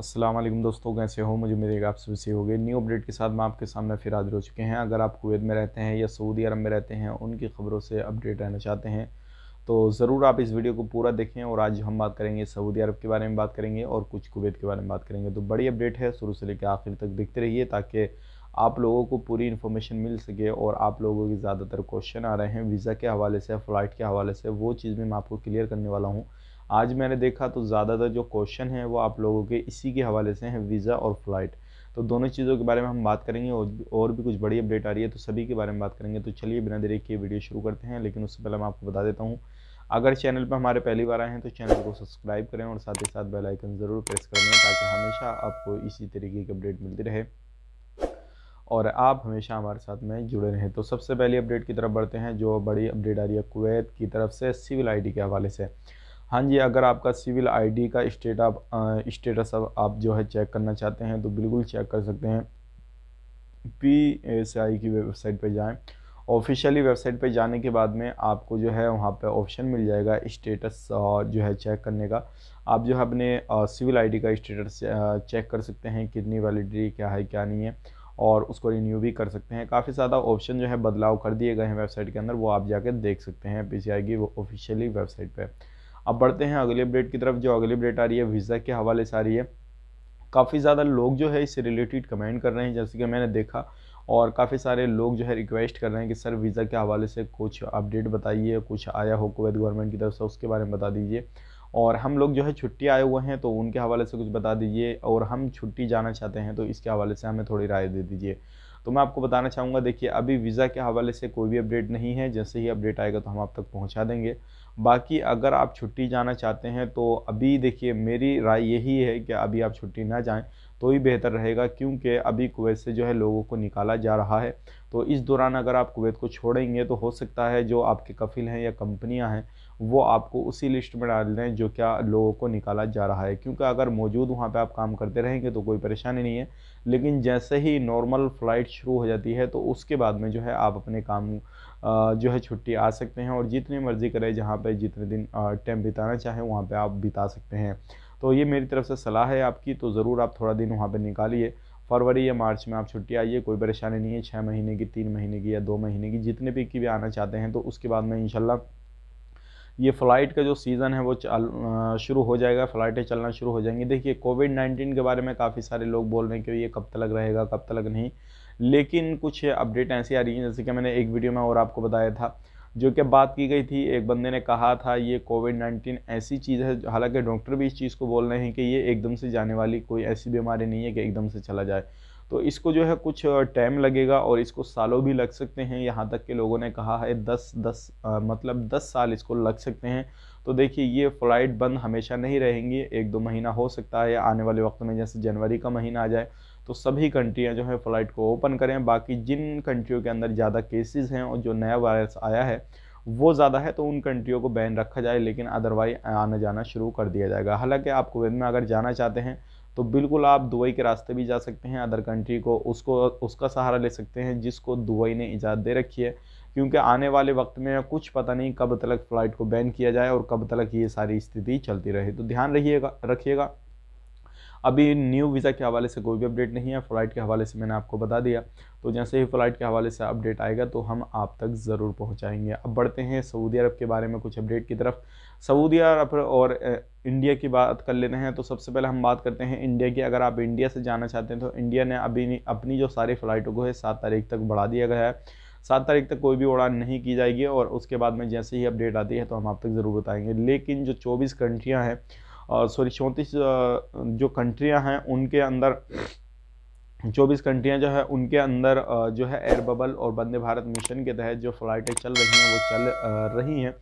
असलम दोस्तों कैसे हो मुझे मेरे आप सभी से हो गए न्यू अपडेट के साथ मैं आपके सामने फिर हाजिर हो चुके हैं अगर आप कुवैत में रहते हैं या सऊदी अरब में रहते हैं उनकी ख़बरों से अपडेट रहना चाहते हैं तो ज़रूर आप इस वीडियो को पूरा देखें और आज हम बात करेंगे सऊदी अरब के बारे में बात करेंगे और कुछ कुवैत के बारे में बात करेंगे तो बड़ी अपडेट है शुरू से लेकर आखिर तक देखते रहिए ताकि आप लोगों को पूरी इन्फॉर्मेशन मिल सके और आप लोगों के ज़्यादातर क्वेश्चन आ रहे हैं वीज़ा के हवाले से फ़्लाइट के हवाले से वो चीज़ भी मैं आपको क्लियर करने वाला हूँ आज मैंने देखा तो ज़्यादातर जो क्वेश्चन हैं वो आप लोगों के इसी के हवाले से हैं वीज़ा और फ्लाइट तो दोनों चीज़ों के बारे में हम बात करेंगे और भी कुछ बड़ी अपडेट आ रही है तो सभी के बारे में बात करेंगे तो चलिए बिना देरी के वीडियो शुरू करते हैं लेकिन उससे पहले मैं आपको बता देता हूँ अगर चैनल पर हमारे पहली बार आए हैं तो चैनल को सब्सक्राइब करें और साथ ही साथ बेल आइकन ज़रूर प्रेस कर लें ताकि हमेशा आपको इसी तरीके की अपडेट मिलती रहे और आप हमेशा हमारे साथ में जुड़े रहें तो सबसे पहली अपडेट की तरफ बढ़ते हैं जो बड़ी अपडेट आ रही है कुवैत की तरफ से सिविल आईडी के हवाले से हाँ जी अगर आपका सिविल आईडी का स्टेट आप स्टेटस आप जो है चेक करना चाहते हैं तो बिल्कुल चेक कर सकते हैं पी एस आई की वेबसाइट पर जाएँ ऑफिशियली वेबसाइट पर जाने के बाद में आपको जो है वहाँ पे ऑप्शन मिल जाएगा स्टेटस जो है चेक करने का आप जो है अपने सिविल आईडी का स्टेटस चेक कर सकते हैं कितनी वैलिडिटी क्या है क्या नहीं है और उसको रिन्यू भी कर सकते हैं काफ़ी ज़्यादा ऑप्शन जो है बदलाव कर दिए गए हैं वेबसाइट के अंदर वो आप जाके देख सकते हैं पी की वो ऑफिशियली वेबसाइट पर अब बढ़ते हैं अगले अपडेट की तरफ जो अगली अपडेट आ रही है वीज़ा के हवाले से आ रही है काफ़ी ज़्यादा लोग जो है इससे रिलेटेड कमेंट कर रहे हैं जैसे कि मैंने देखा और काफ़ी सारे लोग जो है रिक्वेस्ट कर रहे हैं कि सर वीज़ा के हवाले से कुछ अपडेट बताइए कुछ आया हो कुवैत गवर्नमेंट की तरफ से उसके बारे में बता दीजिए और हम लोग जो है छुट्टी आए हुए हैं तो उनके हवाले से कुछ बता दीजिए और हम छुट्टी जाना चाहते हैं तो इसके हवाले से हमें थोड़ी राय दे दीजिए तो मैं आपको बताना चाहूँगा देखिए अभी वीज़ा के हवाले से कोई भी अपडेट नहीं है जैसे ही अपडेट आएगा तो हम आप तक पहुँचा देंगे बाकी अगर आप छुट्टी जाना चाहते हैं तो अभी देखिए मेरी राय यही है कि अभी आप छुट्टी ना जाएं तो ही बेहतर रहेगा क्योंकि अभी कुवैत से जो है लोगों को निकाला जा रहा है तो इस दौरान अगर आप कुवैत को छोड़ेंगे तो हो सकता है जो आपके कफिल हैं या कंपनियां हैं वो आपको उसी लिस्ट में डाल दें जो क्या लोगों को निकाला जा रहा है क्योंकि अगर मौजूद वहाँ पर आप काम करते रहेंगे तो कोई परेशानी नहीं है लेकिन जैसे ही नॉर्मल फ़्लाइट शुरू हो जाती है तो उसके बाद में जो है आप अपने काम जो है छुट्टी आ सकते हैं और जितनी मर्ज़ी करें जहाँ पर जितने दिन टाइम बिताना चाहें वहाँ पर आप बिता सकते हैं तो ये मेरी तरफ से सलाह है आपकी तो ज़रूर आप थोड़ा दिन वहाँ पर निकालिए फरवरी या मार्च में आप छुट्टी आइए कोई परेशानी नहीं है छः महीने की तीन महीने की या दो महीने की जितने भी की भी आना चाहते हैं तो उसके बाद में इंशाल्लाह ये फ़्लाइट का जो सीज़न है वो शुरू हो जाएगा फ़्लाइटें चलना शुरू हो जाएंगी देखिए कोविड नाइन्टीन के बारे में काफ़ी सारे लोग बोल रहे हैं कि ये कब तक रहेगा कब तक नहीं लेकिन कुछ अपडेट ऐसी आ रही हैं जैसे कि मैंने एक वीडियो में और आपको बताया था जो कि बात की गई थी एक बंदे ने कहा था ये कोविड नाइन्टीन ऐसी चीज़ है हालांकि डॉक्टर भी इस चीज़ को बोल रहे हैं कि ये एकदम से जाने वाली कोई ऐसी बीमारी नहीं है कि एकदम से चला जाए तो इसको जो है कुछ टाइम लगेगा और इसको सालों भी लग सकते हैं यहाँ तक के लोगों ने कहा है दस दस आ, मतलब दस साल इसको लग सकते हैं तो देखिए ये फ़्लाइट बंद हमेशा नहीं रहेंगी एक दो महीना हो सकता है आने वाले वक्त में जैसे जनवरी का महीना आ जाए तो सभी कंट्रियाँ जो है फ़्लाइट को ओपन करें बाकी जिन कंट्रियों के अंदर ज़्यादा केसेस हैं और जो नया वायरस आया है वो ज़्यादा है तो उन कंट्रियों को बैन रखा जाए लेकिन अदरवाइज आना जाना शुरू कर दिया जाएगा हालांकि आप कुवैत में अगर जाना चाहते हैं तो बिल्कुल आप दुबई के रास्ते भी जा सकते हैं अदर कंट्री को उसको उसका सहारा ले सकते हैं जिसको दुबई ने इजाज़त दे रखी है क्योंकि आने वाले वक्त में कुछ पता नहीं कब तक फ़्लाइट को बैन किया जाए और कब तक ये सारी स्थिति चलती रहे तो ध्यान रखिएगा रखिएगा अभी न्यू वीज़ा के हवाले से कोई भी अपडेट नहीं है फ़्लाइट के हवाले से मैंने आपको बता दिया तो जैसे ही फ़्लाइट के हवाले से अपडेट आएगा तो हम आप तक ज़रूर पहुँचाएँगे अब बढ़ते हैं सऊदी अरब के बारे में कुछ अपडेट की तरफ सऊदी अरब और इंडिया की बात कर लेते हैं तो सबसे पहले हम बात करते हैं इंडिया की अगर आप इंडिया से जाना चाहते हैं तो इंडिया ने अभी अपनी जो सारी फ़्लाइटों को है सात तारीख तक बढ़ा दिया गया है सात तारीख तक कोई भी उड़ान नहीं की जाएगी और उसके बाद में जैसे ही अपडेट आती है तो हम आप तक ज़रूर बताएंगे लेकिन जो चौबीस कंट्रियाँ हैं सॉरी चौंतीस जो कंट्रियां हैं उनके अंदर चौबीस कंट्रियां जो है उनके अंदर जो है एयर बबल और वंदे भारत मिशन के तहत जो फ़्लाइटें चल रही हैं वो चल रही हैं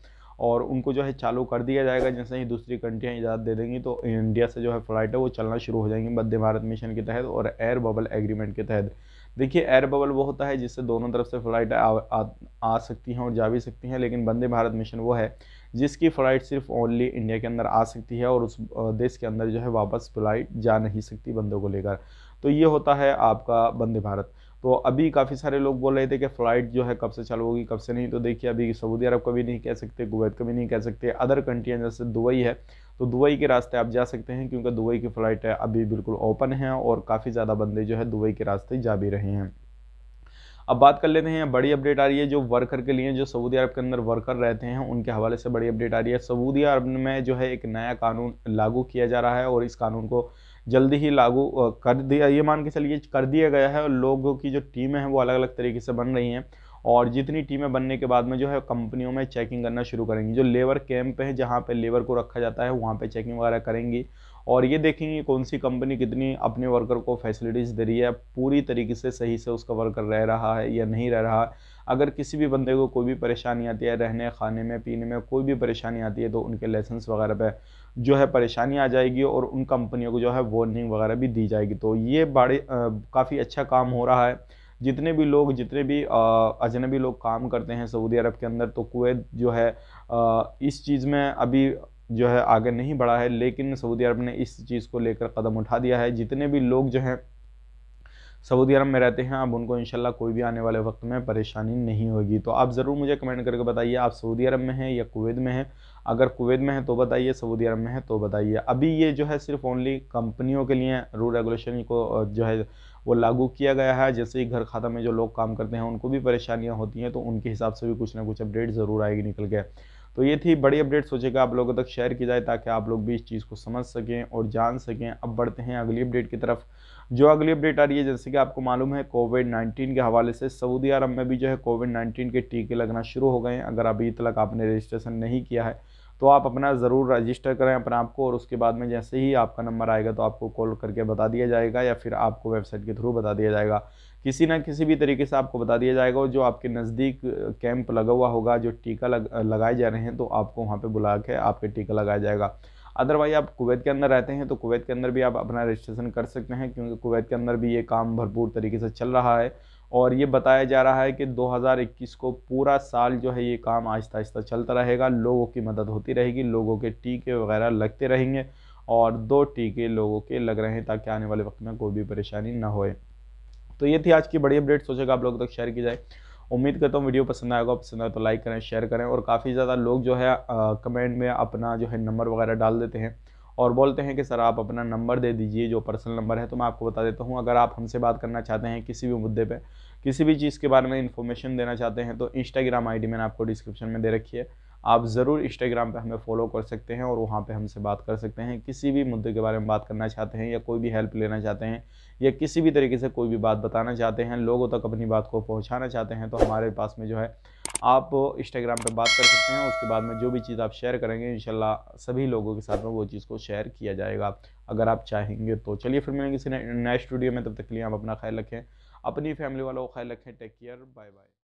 और उनको जो है चालू कर दिया जाएगा जैसे ही दूसरी कंट्रियाँ इजाज़त दे देंगी तो इंडिया से जो है फ़्लाइटें वो चलना शुरू हो जाएंगी वंदे भारत मिशन के तहत और एयर बबल एग्रीमेंट के तहत देखिए एयर बबल वो होता है जिससे दोनों तरफ से फ्लाइट आ, आ, आ सकती हैं और जा भी सकती हैं लेकिन वंदे भारत मिशन वो है जिसकी फ़्लाइट सिर्फ ओनली इंडिया के अंदर आ सकती है और उस देश के अंदर जो है वापस फ़्लाइट जा नहीं सकती बंदों को लेकर तो ये होता है आपका वंदे भारत तो अभी काफ़ी सारे लोग बोल रहे थे कि फ़्लाइट जो है कब से चालू होगी कब से नहीं तो देखिए अभी सऊदी अरब का भी नहीं कह सकते कुवैत का भी नहीं कह सकते अदर कंट्रियाँ जैसे दुबई है तो दुबई के रास्ते आप जा सकते हैं क्योंकि दुबई की फ़्लाइट अभी बिल्कुल ओपन है और काफ़ी ज़्यादा बंदे जो है दुबई के रास्ते जा भी रहे हैं अब बात कर लेते हैं बड़ी अपडेट आ रही है जो वर्कर के लिए जो सऊदी अरब के अंदर वर्कर रहते हैं उनके हवाले से बड़ी अपडेट आ रही है सऊदी अरब में जो है एक नया कानून लागू किया जा रहा है और इस कानून को जल्दी ही लागू कर दिया ये मान के चलिए कर दिया गया है और लोगों की जो टीमें हैं वो अलग अलग तरीके से बन रही हैं और जितनी टीमें बनने के बाद में जो है कंपनियों में चेकिंग करना शुरू करेंगी जो लेबर कैंप है जहाँ पर लेबर को रखा जाता है वहाँ पर चेकिंग वगैरह करेंगी और ये देखेंगे कौन सी कंपनी कितनी अपने वर्कर को फैसिलिटीज़ दे रही है पूरी तरीके से सही से उसका वर्कर रह रहा है या नहीं रह रहा अगर किसी भी बंदे को कोई भी परेशानी आती है रहने खाने में पीने में कोई भी परेशानी आती है तो उनके लाइसेंस वगैरह पर जो है परेशानी आ जाएगी और उन कंपनियों को जो है वार्निंग वगैरह भी दी जाएगी तो ये बड़े काफ़ी अच्छा काम हो रहा है जितने भी लोग जितने भी अजनबी लोग काम करते हैं सऊदी अरब के अंदर तो कुवैत जो है आ, इस चीज़ में अभी जो है आगे नहीं बढ़ा है लेकिन सऊदी अरब ने इस चीज़ को लेकर कदम उठा दिया है जितने भी लोग जो हैं सऊदी अरब में रहते हैं अब उनको इंशाल्लाह कोई भी आने वाले वक्त में परेशानी नहीं होगी तो आप ज़रूर मुझे कमेंट करके बताइए आप सऊदी अरब में हैं या कुवैत में हैं अगर कुवैत में है तो बताइए सऊदी अरब में है तो बताइए अभी ये जो है सिर्फ ओनली कंपनियों के लिए रूल रेगुलेशन को जो है वो लागू किया गया है जैसे ही घर खाता में जो लोग काम करते हैं उनको भी परेशानियाँ होती हैं तो उनके हिसाब से भी कुछ ना कुछ अपडेट ज़रूर आएगी निकल के तो ये थी बड़ी अपडेट सोचेगा आप लोगों तक शेयर की जाए ताकि आप लोग भी इस चीज़ को समझ सकें और जान सकें अब बढ़ते हैं अगली अपडेट की तरफ जो अगली अपडेट आ रही है जैसे कि आपको मालूम है कोविड नाइन्टीन के हवाले से सऊदी अरब में भी जो है कोविड नाइन्टीन के टीके लगना शुरू हो गए हैं अगर अभी तक आपने रजिस्ट्रेशन नहीं किया है तो आप अपना ज़रूर रजिस्टर करें अपने आप को और उसके बाद में जैसे ही आपका नंबर आएगा तो आपको कॉल करके बता दिया जाएगा या फिर आपको वेबसाइट के थ्रू बता दिया जाएगा किसी ना किसी भी तरीके से आपको बता दिया जाएगा और जो आपके नज़दीक कैंप लगा हुआ होगा जो टीका लग, लगाए जा रहे हैं तो आपको वहाँ पर बुला के आपके टीका लगाया जाएगा अदरवाइज आप कुवैत के अंदर रहते हैं तो कुवैत के अंदर भी आप अपना रजिस्ट्रेशन कर सकते हैं क्योंकि कुवैत के अंदर भी ये काम भरपूर तरीके से चल रहा है और ये बताया जा रहा है कि 2021 को पूरा साल जो है ये काम आहिस्ता आहिस्ता चलता रहेगा लोगों की मदद होती रहेगी लोगों के टीके वगैरह लगते रहेंगे और दो टीके लोगों के लग रहे हैं ताकि आने वाले वक्त में कोई भी परेशानी ना होए तो ये थी आज की बड़ी अपडेट सोचेगा आप लोगों तक शेयर की जाए उम्मीद करता हूँ वीडियो पसंद आएगा पसंद आए तो लाइक करें शेयर करें और काफ़ी ज़्यादा लोग जो है कमेंट में अपना जो है नंबर वगैरह डाल देते हैं और बोलते हैं कि सर आप अपना नंबर दे दीजिए जो पर्सनल नंबर है तो मैं आपको बता देता हूँ अगर आप हमसे बात करना चाहते हैं किसी भी मुद्दे पर किसी भी चीज़ के बारे में इन्फॉर्मेशन देना चाहते हैं तो इंस्टाग्राम आई मैंने आपको डिस्क्रिप्शन में दे रखी है आप ज़रूर इंस्टाग्राम पे हमें फॉलो कर सकते हैं और वहाँ पे हमसे बात कर सकते हैं किसी भी मुद्दे के बारे में बात करना चाहते हैं या कोई भी हेल्प लेना चाहते हैं या किसी भी तरीके से कोई भी बात बताना चाहते हैं लोगों तक अपनी बात को पहुँचाना चाहते हैं तो हमारे पास में जो है आप इंस्टाग्राम पे बात कर सकते हैं उसके बाद में जो भी चीज़ आप शेयर करेंगे इन सभी लोगों के साथ में वो चीज़ को शेयर किया जाएगा अगर आप चाहेंगे तो चलिए फिर मिलेंगे किसी नेक्स्ट वीडियो में तब तक के लिए आप अपना ख्याल रखें अपनी फैमिली वालों का ख्याल रखें टेक केयर बाय बाय